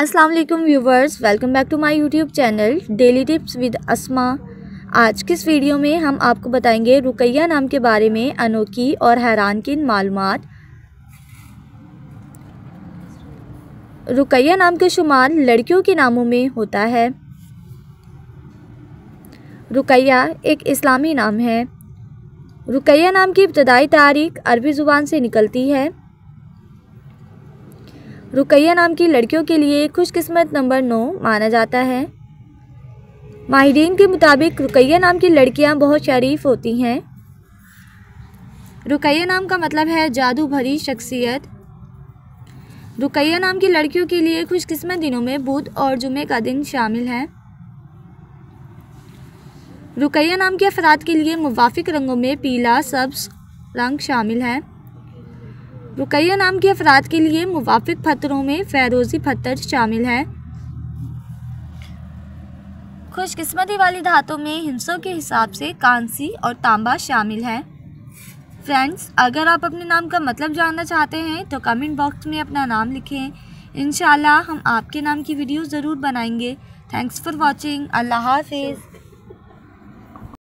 अस्सलाम वालेकुम viewers welcome back to my YouTube channel daily tips with Asma आज किस वीडियो में हम आपको बताएंगे रुकैया नाम के बारे में अनोखी और हैरानकिन मालूम रुकैया नाम का शुमार लड़कियों के नामों में होता है रुकैया एक इस्लामी नाम है रुकैया नाम की इब्तदाई तारीख अरबी ज़ुबान से निकलती है रुकैया नाम की लड़कियों के लिए खुशकिस्मत नंबर नौ माना जाता है माहरीन के मुताबिक रुकैया नाम की लड़कियां बहुत शरीफ होती हैं रुकैया नाम का मतलब है जादू भरी शख्सियत रुकैया नाम की लड़कियों के लिए खुशकिस्मत दिनों में बुध और जुमे का दिन शामिल है रुकैया नाम के अफराद के लिए मुवाफिक रंगों में पीला सब्ज रंग शामिल है रुकैया नाम के अफराद के लिए मुवाफ़ पत्थरों में फेरोजी पत्थर शामिल है ख़ुशकस्मती वाली धातों में हिंसों के हिसाब से कांसी और तांबा शामिल है फ्रेंड्स अगर आप अपने नाम का मतलब जानना चाहते हैं तो कमेंट बॉक्स में अपना नाम लिखें इन हम आपके नाम की वीडियो ज़रूर बनाएंगे थैंक्स फॉर वॉचिंग अल्लाह हाफिज़